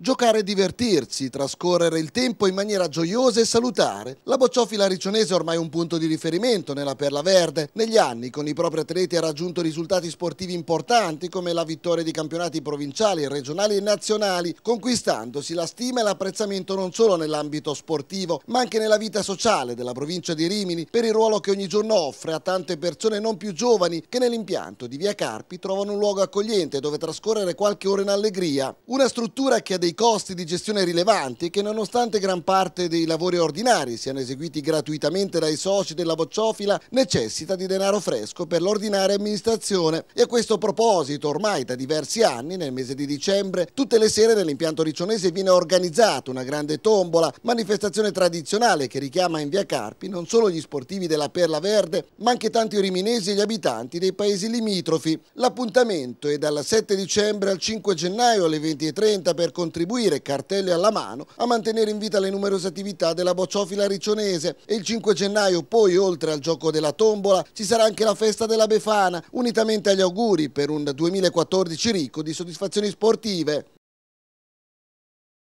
Giocare e divertirsi, trascorrere il tempo in maniera gioiosa e salutare. La bocciofila riccionese è ormai un punto di riferimento nella Perla Verde. Negli anni con i propri atleti ha raggiunto risultati sportivi importanti come la vittoria di campionati provinciali, regionali e nazionali, conquistandosi la stima e l'apprezzamento non solo nell'ambito sportivo ma anche nella vita sociale della provincia di Rimini per il ruolo che ogni giorno offre a tante persone non più giovani che nell'impianto di Via Carpi trovano un luogo accogliente dove trascorrere qualche ora in allegria. Una struttura che ha dei dei costi di gestione rilevanti e che nonostante gran parte dei lavori ordinari siano eseguiti gratuitamente dai soci della bocciofila, necessita di denaro fresco per l'ordinaria amministrazione. E a questo proposito, ormai da diversi anni, nel mese di dicembre, tutte le sere nell'impianto riccionese viene organizzata una grande tombola, manifestazione tradizionale che richiama in via Carpi non solo gli sportivi della Perla Verde, ma anche tanti riminesi e gli abitanti dei paesi limitrofi. L'appuntamento è dal 7 dicembre al 5 gennaio alle 20.30 per contribuire contribuire, cartelle alla mano, a mantenere in vita le numerose attività della bocciofila riccionese. E il 5 gennaio poi, oltre al gioco della tombola, ci sarà anche la festa della Befana, unitamente agli auguri per un 2014 ricco di soddisfazioni sportive.